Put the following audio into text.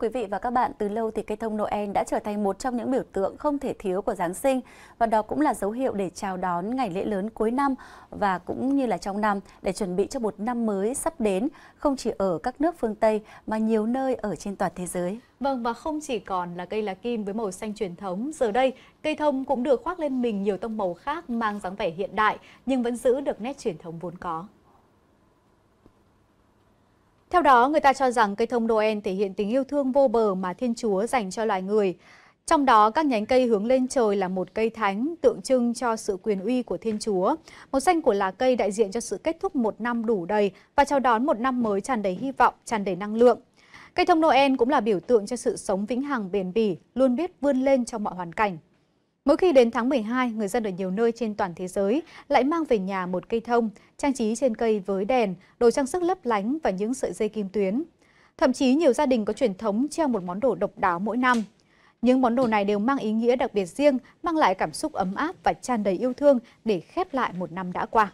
Thưa quý vị và các bạn, từ lâu thì cây thông Noel đã trở thành một trong những biểu tượng không thể thiếu của Giáng sinh và đó cũng là dấu hiệu để chào đón ngày lễ lớn cuối năm và cũng như là trong năm để chuẩn bị cho một năm mới sắp đến không chỉ ở các nước phương Tây mà nhiều nơi ở trên toàn thế giới. Vâng và không chỉ còn là cây lá kim với màu xanh truyền thống, giờ đây cây thông cũng được khoác lên mình nhiều tông màu khác mang dáng vẻ hiện đại nhưng vẫn giữ được nét truyền thống vốn có. Theo đó, người ta cho rằng cây thông Noel thể hiện tình yêu thương vô bờ mà Thiên Chúa dành cho loài người. Trong đó, các nhánh cây hướng lên trời là một cây thánh tượng trưng cho sự quyền uy của Thiên Chúa. Màu xanh của lá cây đại diện cho sự kết thúc một năm đủ đầy và chào đón một năm mới tràn đầy hy vọng, tràn đầy năng lượng. Cây thông Noel cũng là biểu tượng cho sự sống vĩnh hằng bền bỉ, luôn biết vươn lên trong mọi hoàn cảnh. Mỗi khi đến tháng 12, người dân ở nhiều nơi trên toàn thế giới lại mang về nhà một cây thông, trang trí trên cây với đèn, đồ trang sức lấp lánh và những sợi dây kim tuyến. Thậm chí nhiều gia đình có truyền thống treo một món đồ độc đáo mỗi năm. Những món đồ này đều mang ý nghĩa đặc biệt riêng, mang lại cảm xúc ấm áp và tràn đầy yêu thương để khép lại một năm đã qua.